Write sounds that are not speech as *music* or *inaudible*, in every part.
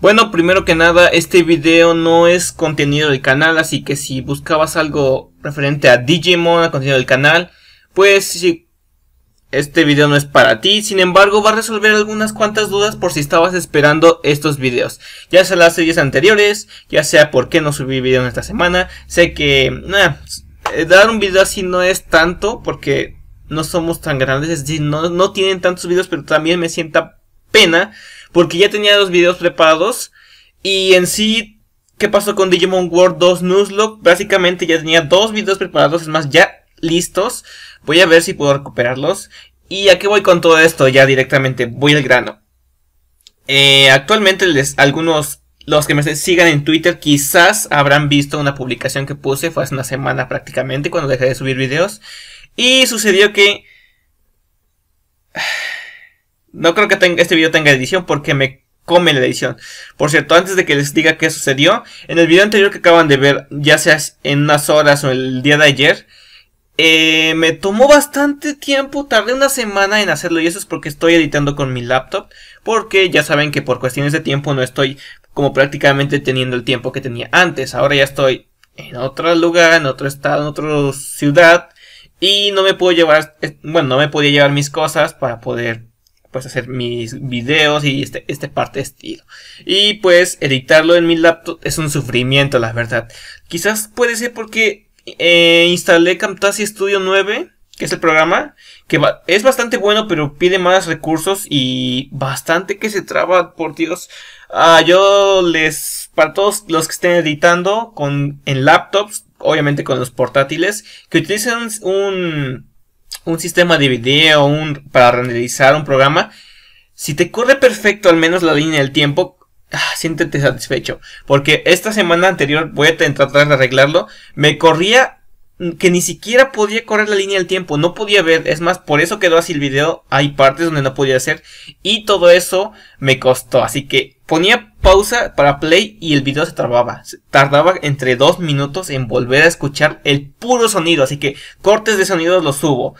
Bueno, primero que nada, este video no es contenido del canal, así que si buscabas algo referente a Digimon, a contenido del canal, pues sí, este video no es para ti. Sin embargo, va a resolver algunas cuantas dudas por si estabas esperando estos videos. Ya sea las series anteriores, ya sea por qué no subí video en esta semana. Sé que, nada, eh, dar un video así no es tanto porque no somos tan grandes, es decir, no, no tienen tantos videos, pero también me sienta pena porque ya tenía dos videos preparados. Y en sí, ¿qué pasó con Digimon World 2 Newslog Básicamente ya tenía dos videos preparados, es más, ya listos. Voy a ver si puedo recuperarlos. ¿Y a voy con todo esto? Ya directamente voy al grano. Eh, actualmente algunos, los que me sigan en Twitter quizás habrán visto una publicación que puse, fue hace una semana prácticamente cuando dejé de subir videos. Y sucedió que... No creo que este video tenga edición porque me come la edición. Por cierto, antes de que les diga qué sucedió, en el video anterior que acaban de ver, ya sea en unas horas o el día de ayer, eh, me tomó bastante tiempo, tardé una semana en hacerlo y eso es porque estoy editando con mi laptop, porque ya saben que por cuestiones de tiempo no estoy como prácticamente teniendo el tiempo que tenía antes, ahora ya estoy en otro lugar, en otro estado, en otra ciudad y no me puedo llevar, eh, bueno, no me podía llevar mis cosas para poder hacer mis videos y este, este parte de estilo. Y pues editarlo en mi laptop es un sufrimiento, la verdad. Quizás puede ser porque eh, instalé Camtasia Studio 9, que es el programa, que es bastante bueno, pero pide más recursos y bastante que se traba, por Dios. Ah, yo les, para todos los que estén editando con, en laptops, obviamente con los portátiles, que utilicen un un sistema de video un, para renderizar un programa, si te corre perfecto al menos la línea del tiempo, ah, siéntete satisfecho. Porque esta semana anterior, voy a tratar de arreglarlo, me corría que ni siquiera podía correr la línea del tiempo, no podía ver, es más, por eso quedó así el video, hay partes donde no podía hacer y todo eso me costó, así que ponía pausa para play y el video se trababa, tardaba entre dos minutos en volver a escuchar el puro sonido, así que cortes de sonido los subo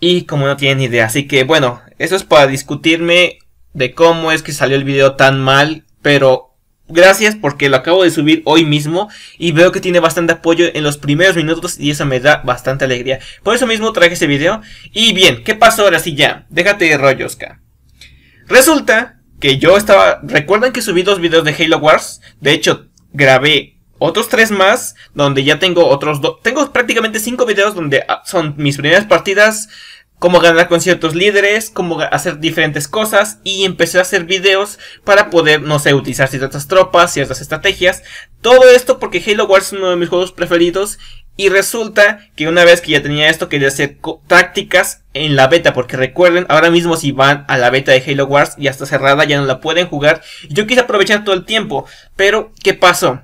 y como no tienen idea, así que bueno, eso es para discutirme de cómo es que salió el video tan mal, pero gracias porque lo acabo de subir hoy mismo y veo que tiene bastante apoyo en los primeros minutos y eso me da bastante alegría. Por eso mismo traje este video. Y bien, ¿qué pasó ahora sí ya? Déjate de rollos, Resulta que yo estaba... ¿Recuerdan que subí dos videos de Halo Wars? De hecho, grabé otros tres más, donde ya tengo otros dos. Tengo prácticamente cinco videos donde ah, son mis primeras partidas, cómo ganar con ciertos líderes, cómo hacer diferentes cosas y empecé a hacer videos para poder, no sé, utilizar ciertas tropas, ciertas estrategias. Todo esto porque Halo Wars es uno de mis juegos preferidos y resulta que una vez que ya tenía esto quería hacer tácticas en la beta porque recuerden, ahora mismo si van a la beta de Halo Wars ya está cerrada, ya no la pueden jugar. Yo quise aprovechar todo el tiempo, pero ¿qué pasó?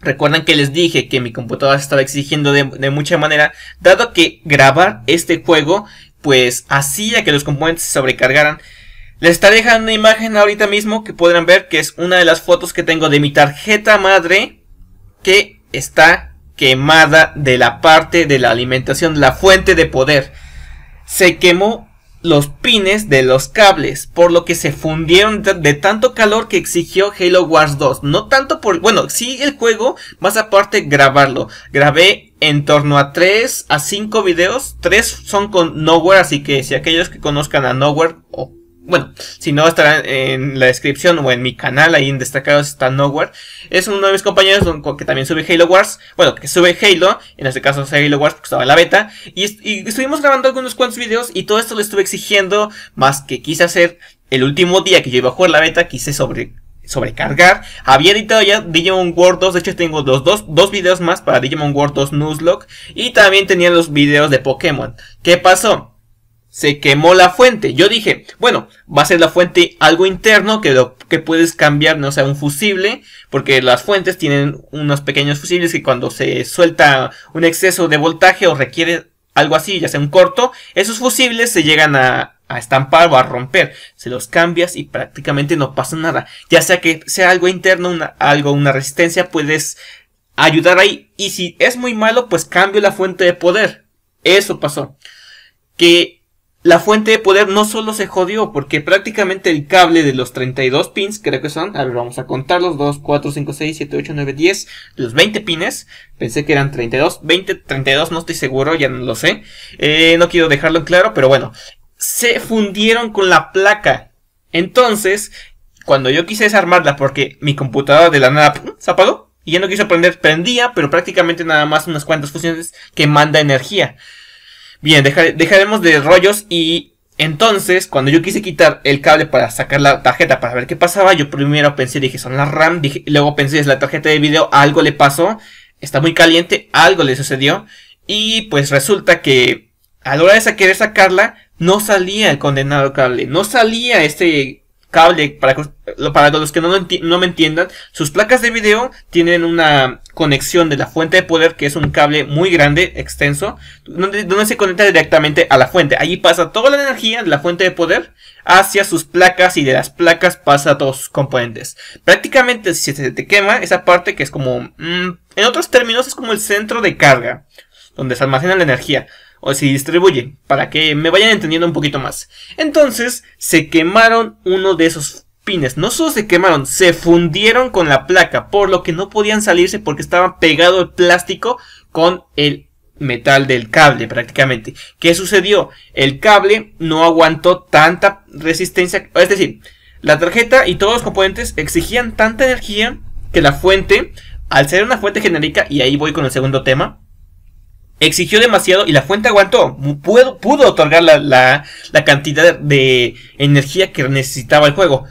Recuerdan que les dije que mi computadora se estaba exigiendo de, de mucha manera, dado que grabar este juego pues hacía que los componentes se sobrecargaran. Les estaré dejando una imagen ahorita mismo que podrán ver que es una de las fotos que tengo de mi tarjeta madre que está quemada de la parte de la alimentación, la fuente de poder. Se quemó los pines de los cables, por lo que se fundieron de tanto calor que exigió Halo Wars 2. No tanto por, bueno, sí el juego, más aparte grabarlo. Grabé en torno a 3 a 5 videos. 3 son con Nowhere, así que si aquellos que conozcan a Nowhere, o bueno, si no estarán en la descripción o en mi canal, ahí en destacados está Nowhere. Es uno de mis compañeros que también sube Halo Wars, bueno, que sube Halo, en este caso es Halo Wars porque estaba en la beta, y, estuvimos grabando algunos cuantos videos y todo esto lo estuve exigiendo, más que quise hacer el último día que yo iba a jugar la beta, quise sobre sobrecargar. Había editado ya Digimon World 2, de hecho tengo dos, dos, dos videos más para Digimon World 2 Nuzlocke y también tenía los videos de Pokémon. ¿Qué pasó? Se quemó la fuente. Yo dije, bueno, va a ser la fuente algo interno que, lo, que puedes cambiar, no sea un fusible, porque las fuentes tienen unos pequeños fusibles que cuando se suelta un exceso de voltaje o requiere algo así, ya sea un corto, esos fusibles se llegan a, a estampar o a romper. Se los cambias y prácticamente no pasa nada. Ya sea que sea algo interno, una, algo, una resistencia, puedes ayudar ahí. Y si es muy malo, pues cambio la fuente de poder. Eso pasó. Que la fuente de poder no solo se jodió, porque prácticamente el cable de los 32 pins, creo que son, a ver, vamos a contarlos, 2, 4, 5, 6, 7, 8, 9, 10, los 20 pines, pensé que eran 32, 20, 32, no estoy seguro, ya no lo sé, eh, no quiero dejarlo en claro, pero bueno, se fundieron con la placa. Entonces, cuando yo quise desarmarla porque mi computadora de la nada se apagó y ya no quiso prender, prendía, pero prácticamente nada más unas cuantas funciones que manda energía. Bien, dejaremos de rollos y entonces cuando yo quise quitar el cable para sacar la tarjeta para ver qué pasaba, yo primero pensé, dije, son las RAM, luego pensé, es la tarjeta de video, algo le pasó, está muy caliente, algo le sucedió y pues resulta que a la hora de querer sacarla, no salía el condenado cable, no salía este cable, para, para los que no, me entiendan, sus placas de video tienen una conexión de la fuente de poder, que es un cable muy grande, extenso, donde, se conecta directamente a la fuente. Allí pasa toda la energía de la fuente de poder hacia sus placas y de las placas pasa a todos sus componentes. Prácticamente si se te quema, esa parte que es como, mm, en otros términos es como el centro de carga, donde se almacena la energía o se distribuye, para que me vayan entendiendo un poquito más. Entonces, se quemaron uno de esos pines, no solo se quemaron, se fundieron con la placa, por lo que no podían salirse porque estaba pegado el plástico con el metal del cable prácticamente. ¿Qué sucedió? El cable no aguantó tanta resistencia, es decir, la tarjeta y todos los componentes exigían tanta energía que la fuente, al ser una fuente genérica, y ahí voy con el segundo tema, exigió demasiado y la fuente aguantó. Pudo, pudo otorgar la, la, cantidad de energía que necesitaba el juego.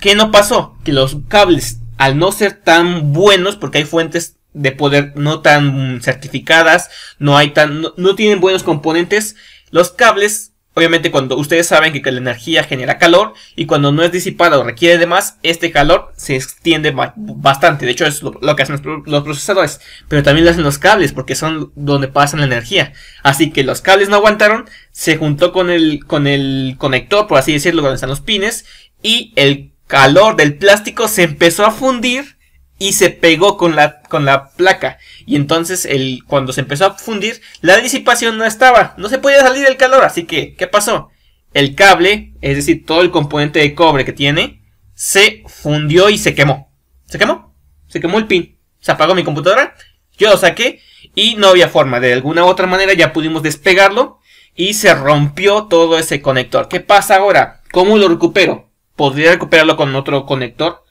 ¿Qué no pasó? Que los cables, al no ser tan buenos, porque hay fuentes de poder no tan certificadas, no hay tan, no, no tienen buenos componentes, los cables Obviamente cuando ustedes saben que la energía genera calor y cuando no es disipada o requiere de más, este calor se extiende bastante. De hecho es lo, que hacen los, procesadores, pero también lo hacen los cables porque son donde pasan la energía. Así que los cables no aguantaron, se juntó con el, con el conector, por así decirlo, donde están los pines y el calor del plástico se empezó a fundir y se pegó con la con la placa. Y entonces el, cuando se empezó a fundir, la disipación no estaba, no se podía salir el calor. Así que, ¿qué pasó? El cable, es decir, todo el componente de cobre que tiene, se fundió y se quemó. ¿Se quemó? Se quemó el pin. Se apagó mi computadora, yo lo saqué y no había forma. De alguna u otra manera ya pudimos despegarlo y se rompió todo ese conector. ¿Qué pasa ahora? ¿Cómo lo recupero? ¿Podría recuperarlo con otro conector?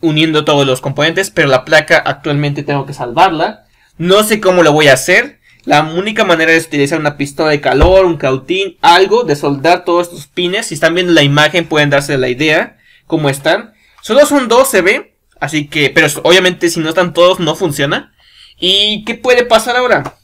uniendo todos los componentes, pero la placa actualmente tengo que salvarla. No sé cómo lo voy a hacer. La única manera es utilizar una pistola de calor, un cautín, algo de soldar todos estos pines. Si están viendo la imagen pueden darse la idea cómo están. Solo son dos, se ve. Así que, pero obviamente si no están todos no funciona. ¿Y qué puede pasar ahora?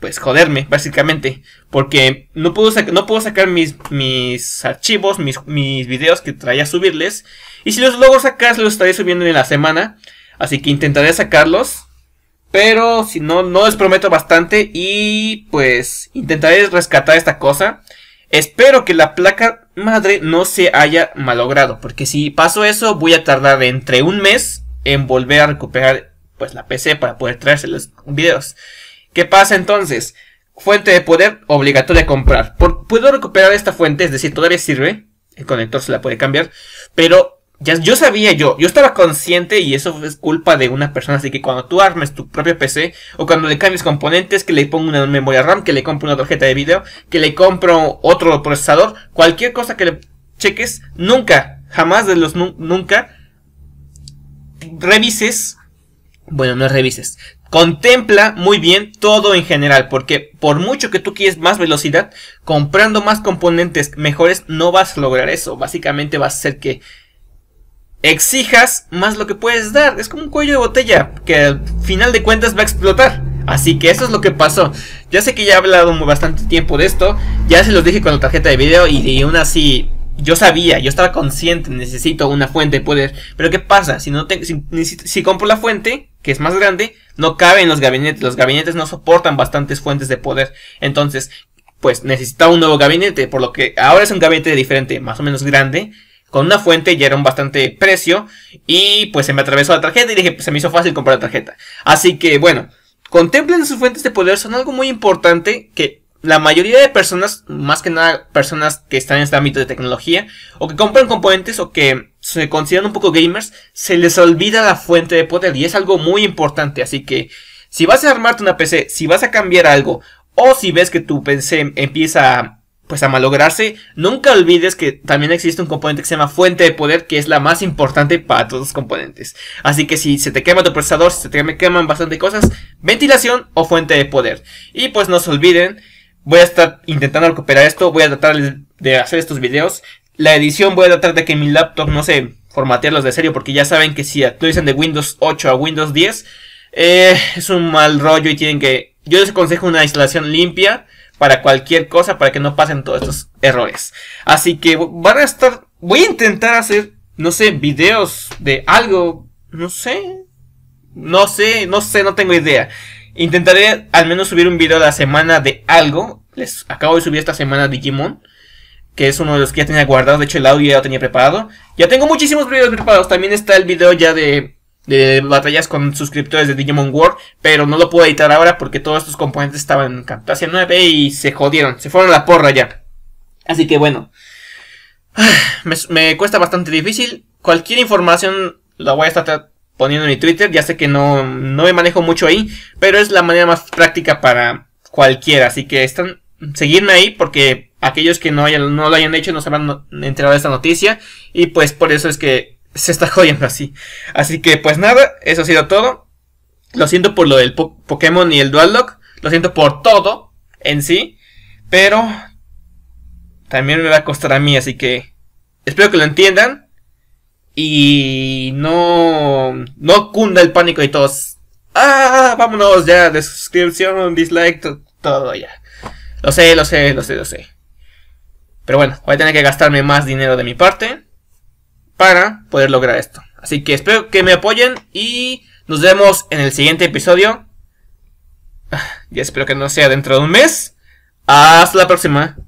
pues joderme, básicamente. Porque no puedo, no puedo sacar mis, mis archivos, mis, videos que traía subirles. Y si los logro sacar, los estaré subiendo en la semana. Así que intentaré sacarlos. Pero si no, no les prometo bastante. Y pues intentaré rescatar esta cosa. Espero que la placa madre no se haya malogrado. Porque si paso eso, voy a tardar entre un mes en volver a recuperar pues la PC para poder traerse los videos. ¿Qué pasa entonces? Fuente de poder obligatoria comprar. puedo recuperar esta fuente, es decir, todavía sirve. El conector se la puede cambiar. Pero ya, yo sabía yo, yo estaba consciente y eso es culpa de una persona. Así que cuando tú armes tu propio PC o cuando le cambies componentes, que le pongo una memoria RAM, que le compro una tarjeta de video, que le compro otro procesador, cualquier cosa que le cheques, nunca, jamás de los nunca, revises bueno, no revises. Contempla muy bien todo en general, porque por mucho que tú quieres más velocidad, comprando más componentes mejores no vas a lograr eso. Básicamente vas a hacer que exijas más lo que puedes dar. Es como un cuello de botella que al final de cuentas va a explotar. Así que eso es lo que pasó. Ya sé que ya he hablado bastante tiempo de esto. Ya se los dije con la tarjeta de video y, y aún así yo sabía, yo estaba consciente, necesito una fuente de poder. Pero ¿qué pasa? Si, no tengo si, compro la fuente, que es más grande, no cabe en los gabinetes. Los gabinetes no soportan bastantes fuentes de poder. Entonces, pues necesitaba un nuevo gabinete, por lo que ahora es un gabinete diferente, más o menos grande. Con una fuente ya era un bastante precio. Y pues se me atravesó la tarjeta y dije, pues, se me hizo fácil comprar la tarjeta. Así que bueno, contemplen sus fuentes de poder, son algo muy importante que la mayoría de personas, más que nada personas que están en este ámbito de tecnología, o que compran componentes o que se consideran un poco gamers, se les olvida la fuente de poder y es algo muy importante. Así que si vas a armarte una PC, si vas a cambiar algo, o si ves que tu PC empieza pues a malograrse, nunca olvides que también existe un componente que se llama fuente de poder, que es la más importante para todos los componentes. Así que si se te quema tu procesador, si se te queman bastante cosas, ventilación o fuente de poder. Y pues no se olviden voy a estar intentando recuperar esto, voy a tratar de hacer estos videos. La edición voy a tratar de que mi laptop no se sé, formatearlos de serio porque ya saben que si actualizan de Windows 8 a Windows 10 eh, es un mal rollo y tienen que... Yo les aconsejo una instalación limpia para cualquier cosa para que no pasen todos estos errores. Así que van a estar... Voy a intentar hacer, no sé, videos de algo, no sé. No sé, no sé, no tengo idea. Intentaré al menos subir un video a la semana de algo. Les acabo de subir esta semana Digimon. Que es uno de los que ya tenía guardado. De hecho, el audio ya lo tenía preparado. Ya tengo muchísimos videos preparados. También está el video ya de, de batallas con suscriptores de Digimon World. Pero no lo puedo editar ahora porque todos estos componentes estaban en Camtasia 9 y se jodieron. Se fueron a la porra ya. Así que bueno. Ah, me, me cuesta bastante difícil. Cualquier información la voy a estar poniendo en mi Twitter. Ya sé que no, no me manejo mucho ahí, pero es la manera más práctica para cualquiera. Así que están, seguirme ahí porque aquellos que no, no lo hayan hecho no se habrán enterado de esta noticia. Y pues por eso es que se está *laughs* jodiendo así. Así que pues nada, eso ha sido todo. Lo siento por lo del Pokémon y el Dual Lock. Lo siento por todo en sí. Pero también me va a costar a mí, así que espero que lo entiendan y no, no cunda el pánico y todos, ah, vámonos ya, de suscripción, dislike, todo ya. Lo sé, lo sé, lo sé, lo sé. Pero bueno, voy a tener que gastarme más dinero de mi parte para poder lograr esto. Así que espero que me apoyen y nos vemos en el siguiente episodio. Ah, y espero que no sea dentro de un mes. Hasta la próxima.